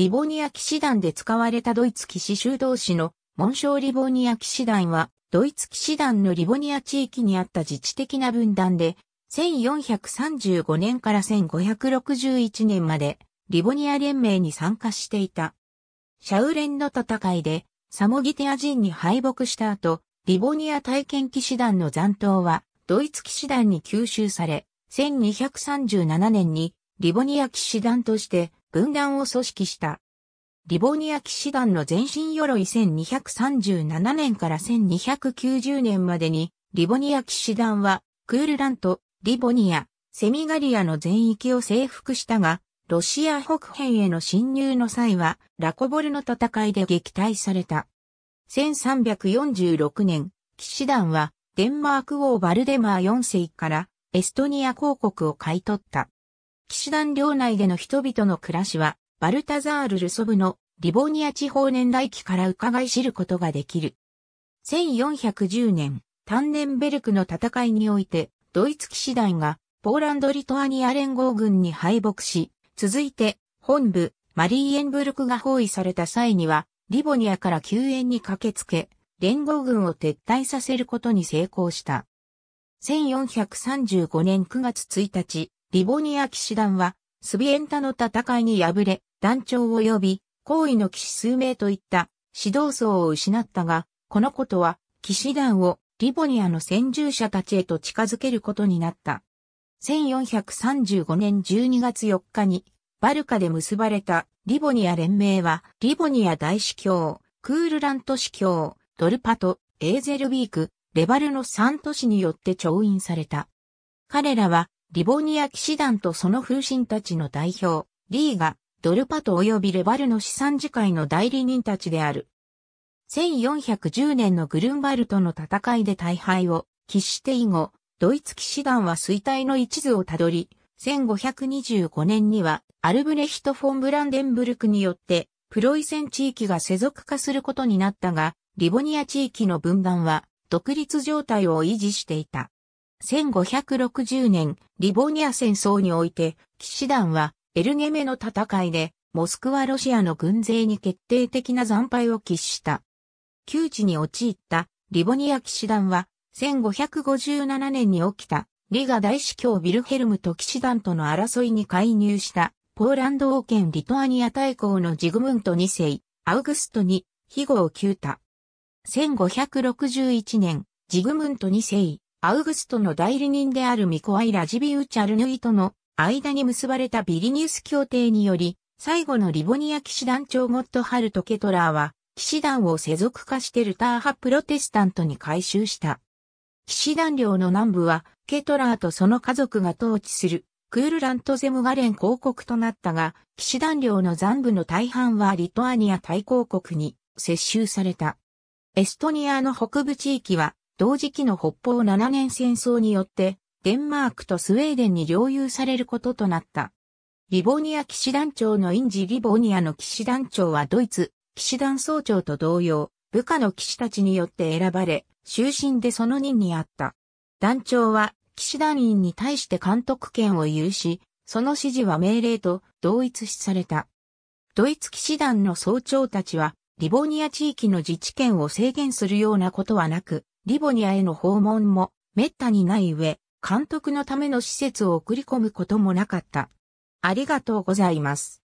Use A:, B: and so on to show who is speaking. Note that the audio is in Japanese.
A: リボニア騎士団で使われたドイツ騎士修道士の紋章リボニア騎士団は、ドイツ騎士団のリボニア地域にあった自治的な分断で、1435年から1561年まで、リボニア連盟に参加していた。シャウレンの戦いで、サモギテア人に敗北した後、リボニア体験騎士団の残党は、ドイツ騎士団に吸収され、1237年にリボニア騎士団として分断を組織した。リボニア騎士団の前身鎧1237年から1290年までに、リボニア騎士団は、クールラント、リボニア、セミガリアの全域を征服したが、ロシア北辺への侵入の際は、ラコボルの戦いで撃退された。1346年、騎士団は、デンマーク王バルデマー4世から、エストニア公国を買い取った。騎士団領内での人々の暮らしは、バルタザール・ルソブのリボニア地方年代記から伺い知ることができる。1410年、タンネンベルクの戦いにおいて、ドイツ騎士団がポーランド・リトアニア連合軍に敗北し、続いて本部マリーエンブルクが包囲された際には、リボニアから救援に駆けつけ、連合軍を撤退させることに成功した。1435年9月1日、リボニア騎士団は、スビエンタの戦いに敗れ、団長及び、高位の騎士数名といった指導層を失ったが、このことは、騎士団をリボニアの先住者たちへと近づけることになった。1435年12月4日に、バルカで結ばれたリボニア連盟は、リボニア大司教、クールラント司教、ドルパト、エーゼルビーク、レバルの3都市によって調印された。彼らはリボニア騎士団とその風神たちの代表、リーガ、ドルパト及びレバルの資産次会の代理人たちである。1410年のグルンバルトの戦いで大敗を喫して以後、ドイツ騎士団は衰退の一途をたどり、1525年にはアルブレヒト・フォン・ブランデンブルクによってプロイセン地域が世俗化することになったが、リボニア地域の分断は独立状態を維持していた。1560年、リボニア戦争において、騎士団は、エルゲメの戦いで、モスクワロシアの軍勢に決定的な惨敗を喫した。窮地に陥ったリボニア騎士団は、1557年に起きた、リガ大司教ビルヘルムと騎士団との争いに介入した、ポーランド王権リトアニア大公のジグムント2世、アウグストに、庇護を求た。1561年、ジグムント2世、アウグストの代理人であるミコアイ・ラジビウチャルヌイとの間に結ばれたビリニウス協定により、最後のリボニア騎士団長ゴッドハルト・ケトラーは、騎士団を世俗化してルター派プロテスタントに改修した。騎士団領の南部は、ケトラーとその家族が統治する、クールラントゼムガレン公国となったが、騎士団領の残部の大半はリトアニア大公国に接収された。エストニアの北部地域は、同時期の北方7年戦争によって、デンマークとスウェーデンに領有されることとなった。リボニア騎士団長のインジ・リボニアの騎士団長はドイツ、騎士団総長と同様、部下の騎士たちによって選ばれ、終身でその任にあった。団長は騎士団員に対して監督権を有し、その指示は命令と同一視された。ドイツ騎士団の総長たちは、リボニア地域の自治権を制限するようなことはなく、リボニアへの訪問も滅多にない上、監督のための施設を送り込むこともなかった。ありがとうございます。